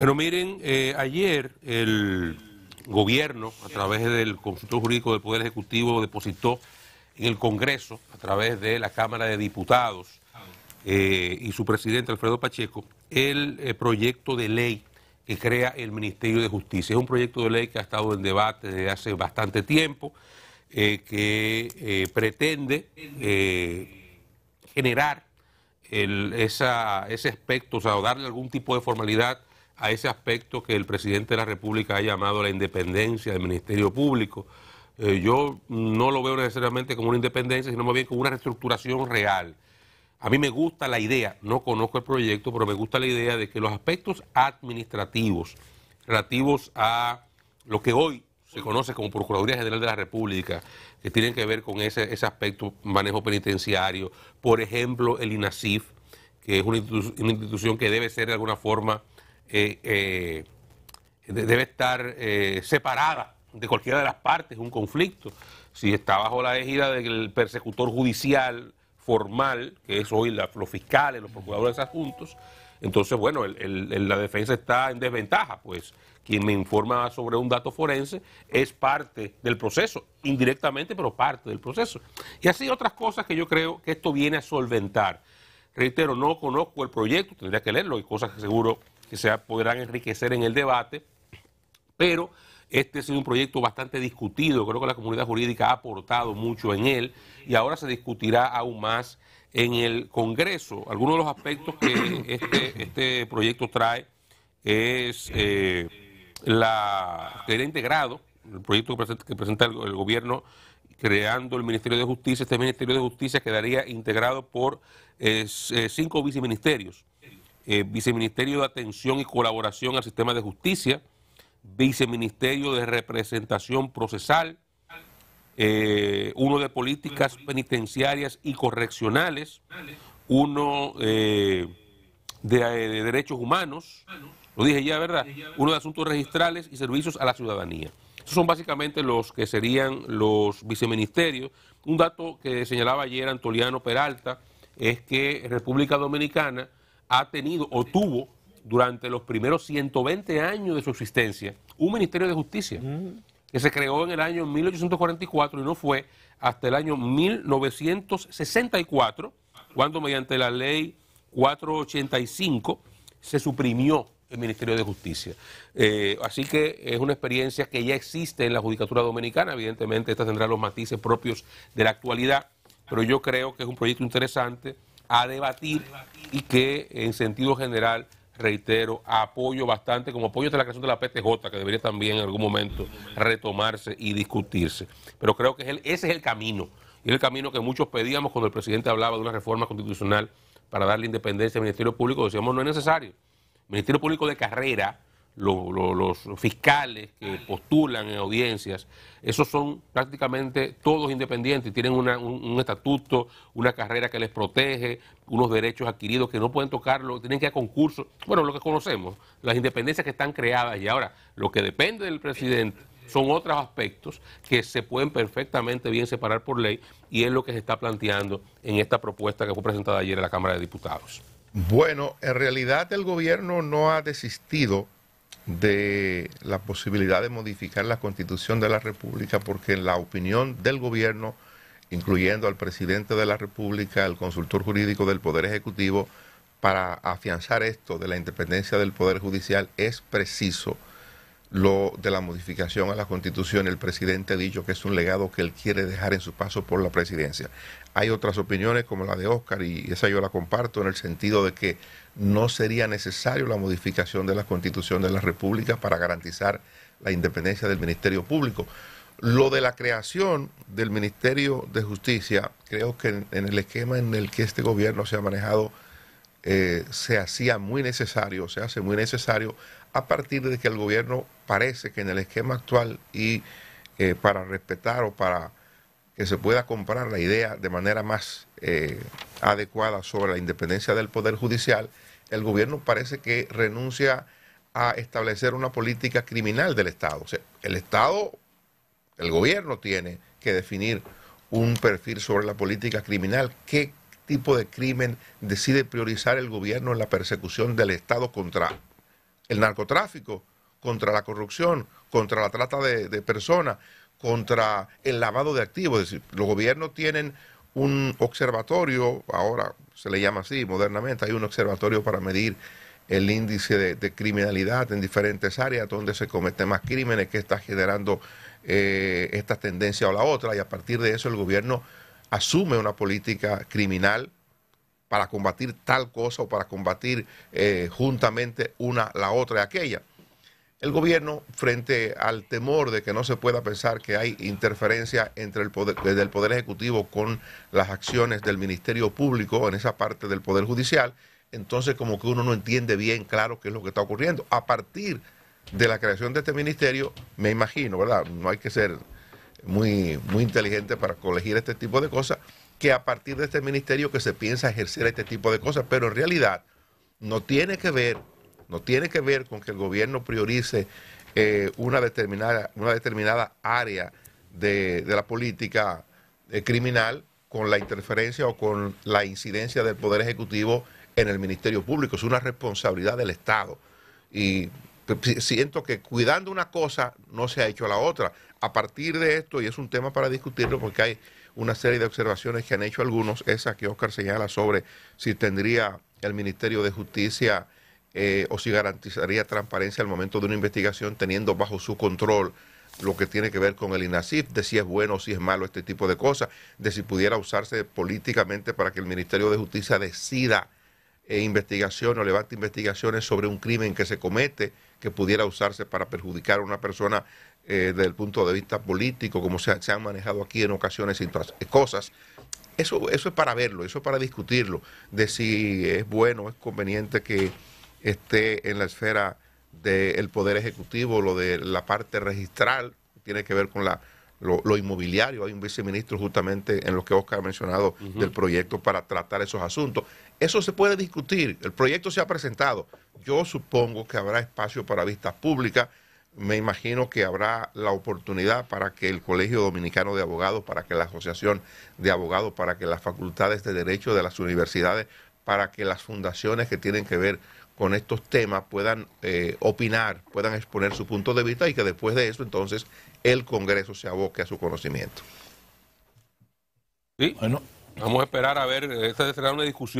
Pero miren, eh, ayer el gobierno, a través del Consultor Jurídico del Poder Ejecutivo, depositó en el Congreso, a través de la Cámara de Diputados eh, y su presidente Alfredo Pacheco, el eh, proyecto de ley que crea el Ministerio de Justicia. Es un proyecto de ley que ha estado en debate desde hace bastante tiempo, que pretende generar ese aspecto, o sea, darle algún tipo de formalidad a ese aspecto que el presidente de la República ha llamado la independencia del Ministerio Público. Eh, yo no lo veo necesariamente como una independencia, sino más bien como una reestructuración real. A mí me gusta la idea, no conozco el proyecto, pero me gusta la idea de que los aspectos administrativos relativos a lo que hoy se conoce como Procuraduría General de la República, que tienen que ver con ese, ese aspecto manejo penitenciario, por ejemplo, el INASIF, que es una institución que debe ser de alguna forma eh, eh, debe estar eh, separada de cualquiera de las partes, un conflicto. Si está bajo la égida del persecutor judicial formal, que es hoy los fiscales, los procuradores de entonces, bueno, la defensa está en desventaja, pues quien me informa sobre un dato forense es parte del proceso, indirectamente, pero parte del proceso. Y así otras cosas que yo creo que esto viene a solventar. Reitero, no conozco el proyecto, tendría que leerlo, y cosas que seguro que se podrán enriquecer en el debate, pero este es un proyecto bastante discutido, creo que la comunidad jurídica ha aportado mucho en él y ahora se discutirá aún más en el Congreso. Algunos de los aspectos que este, este proyecto trae es eh, la que era integrado, el proyecto que presenta, el gobierno creando el Ministerio de Justicia, este Ministerio de Justicia quedaría integrado por eh, cinco viceministerios. Eh, viceministerio de Atención y Colaboración al Sistema de Justicia, Viceministerio de Representación Procesal, eh, uno de Políticas Penitenciarias y Correccionales, uno de, Derechos Humanos, lo dije ya, ¿verdad? Uno de Asuntos Registrales y Servicios a la Ciudadanía. Esos son básicamente los que serían los viceministerios. Un dato que señalaba ayer Antoliano Peralta, es que República Dominicana ha tenido o tuvo durante los primeros 120 años de su existencia un Ministerio de Justicia mm. que se creó en el año 1844 y no fue hasta el año 1964 cuando mediante la ley 485 se suprimió el Ministerio de Justicia. Eh, así que es una experiencia que ya existe en la Judicatura Dominicana, evidentemente esta tendrá los matices propios de la actualidad pero yo creo que es un proyecto interesante a debatir y que en sentido general, reitero, apoyo bastante, como apoyo a la creación de la PTJ, que debería también en algún momento retomarse y discutirse. Pero creo que es el, ese es el camino, y es el camino que muchos pedíamos cuando el presidente hablaba de una reforma constitucional para darle independencia al Ministerio Público, decíamos no es necesario. Ministerio Público de carrera los fiscales que postulan en audiencias, esos son prácticamente todos independientes, tienen un, estatuto, una carrera que les protege, unos derechos adquiridos que no pueden tocarlo, tienen que ir a concursos, bueno, lo que conocemos, las independencias que están creadas y ahora lo que depende del presidente son otros aspectos que se pueden perfectamente bien separar por ley y es lo que se está planteando en esta propuesta que fue presentada ayer en la Cámara de Diputados. Bueno, en realidad el gobierno no ha desistido de la posibilidad de modificar la constitución de la República, porque en la opinión del gobierno, incluyendo al presidente de la República, el consultor jurídico del Poder Ejecutivo, para afianzar esto de la independencia del Poder Judicial es preciso lo de la modificación a la constitución, el presidente ha dicho que es un legado que él quiere dejar en su paso por la presidencia. Hay otras opiniones como la de Oscar y esa yo la comparto en el sentido de que no sería necesario la modificación de la constitución de la República para garantizar la independencia del Ministerio Público. Lo de la creación del Ministerio de Justicia, creo que en, en el esquema en el que este gobierno se ha manejado, eh, se hacía muy necesario, se hace muy necesario a partir de que el gobierno parece que en el esquema actual y eh, para respetar o para que se pueda comprar la idea de manera más eh, adecuada sobre la independencia del Poder Judicial, el gobierno parece que renuncia a establecer una política criminal del Estado. el Estado, el gobierno tiene que definir un perfil sobre la política criminal, que tipo de crimen decide priorizar el gobierno en la persecución del Estado contra el narcotráfico, contra la corrupción, contra la trata de, personas, contra el lavado de activos. Es decir, los gobiernos tienen un observatorio, ahora se le llama así modernamente, hay un observatorio para medir el índice de, criminalidad en diferentes áreas donde se cometen más crímenes que está generando eh, esta tendencia o la otra y a partir de eso el gobierno asume una política criminal para combatir tal cosa o para combatir eh, juntamente una, la otra y aquella. El gobierno, frente al temor de que no se pueda pensar que hay interferencia entre el poder, del Poder Ejecutivo con las acciones del Ministerio Público en esa parte del Poder Judicial, entonces como que uno no entiende bien claro qué es lo que está ocurriendo. A partir de la creación de este ministerio, me imagino, ¿verdad? No hay que ser muy, muy inteligente para colegir este tipo de cosas, que a partir de este ministerio que se piensa ejercer este tipo de cosas, pero en realidad no tiene que ver, no tiene que ver con que el gobierno priorice eh, una, determinada, una determinada área de, la política eh, criminal con la interferencia o con la incidencia del Poder Ejecutivo en el Ministerio Público. Es una responsabilidad del Estado. Y siento que cuidando una cosa no se ha hecho la otra. A partir de esto, y es un tema para discutirlo porque hay una serie de observaciones que han hecho algunos, esa que Oscar señala sobre si tendría el Ministerio de Justicia eh, o si garantizaría transparencia al momento de una investigación teniendo bajo su control lo que tiene que ver con el INASIF, de si es bueno o si es malo este tipo de cosas, de si pudiera usarse políticamente para que el Ministerio de Justicia decida eh, investigación o levante investigaciones sobre un crimen que se comete que pudiera usarse para perjudicar a una persona eh, desde el punto de vista político, como se, han manejado aquí en ocasiones y otras eh, cosas. Eso, eso es para verlo, eso es para discutirlo, de si es bueno, es conveniente que esté en la esfera del Poder Ejecutivo, lo de la parte registral, tiene que ver con la, lo, inmobiliario. Hay un viceministro justamente en lo que Oscar ha mencionado del proyecto para tratar esos asuntos. Eso se puede discutir, el proyecto se ha presentado. Yo supongo que habrá espacio para vistas públicas, me imagino que habrá la oportunidad para que el Colegio Dominicano de Abogados, para que la Asociación de Abogados, para que las facultades de Derecho de las universidades, para que las fundaciones que tienen que ver con estos temas puedan eh, opinar, puedan exponer su punto de vista y que después de eso entonces el Congreso se aboque a su conocimiento. Sí, bueno, vamos a esperar a ver, eh, esta será una discusión.